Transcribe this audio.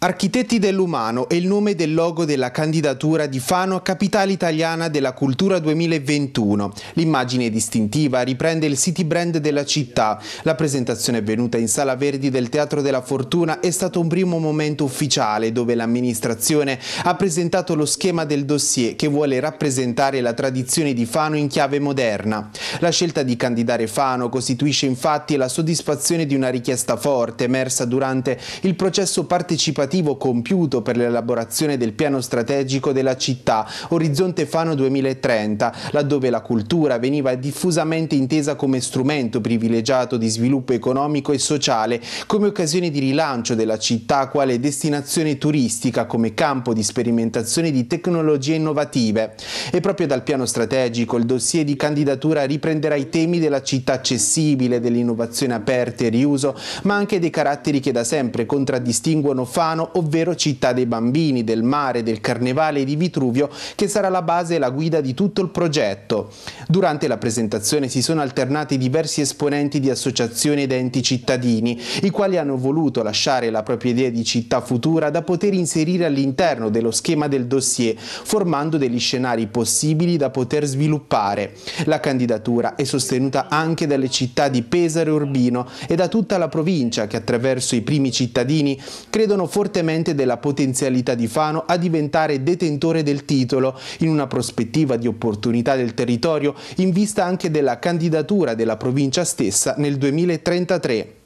Architetti dell'Umano è il nome del logo della candidatura di Fano a Capitale Italiana della Cultura 2021. L'immagine distintiva riprende il city brand della città. La presentazione avvenuta in Sala Verdi del Teatro della Fortuna è stato un primo momento ufficiale dove l'amministrazione ha presentato lo schema del dossier che vuole rappresentare la tradizione di Fano in chiave moderna. La scelta di candidare Fano costituisce infatti la soddisfazione di una richiesta forte emersa durante il processo partecipativo lavorativo compiuto per l'elaborazione del piano strategico della città Orizzonte Fano 2030, laddove la cultura veniva diffusamente intesa come strumento privilegiato di sviluppo economico e sociale, come occasione di rilancio della città quale destinazione turistica, come campo di sperimentazione di tecnologie innovative. E proprio dal piano strategico il dossier di candidatura riprenderà i temi della città accessibile, dell'innovazione aperta e riuso, ma anche dei caratteri che da sempre contraddistinguono Fano Milano, ovvero Città dei Bambini, del Mare, del Carnevale e di Vitruvio, che sarà la base e la guida di tutto il progetto. Durante la presentazione si sono alternati diversi esponenti di associazioni ed enti cittadini, i quali hanno voluto lasciare la propria idea di città futura da poter inserire all'interno dello schema del dossier, formando degli scenari possibili da poter sviluppare. La candidatura è sostenuta anche dalle città di Pesaro e Urbino e da tutta la provincia che attraverso i primi cittadini credono fortemente fortemente della potenzialità di Fano a diventare detentore del titolo in una prospettiva di opportunità del territorio in vista anche della candidatura della provincia stessa nel 2033.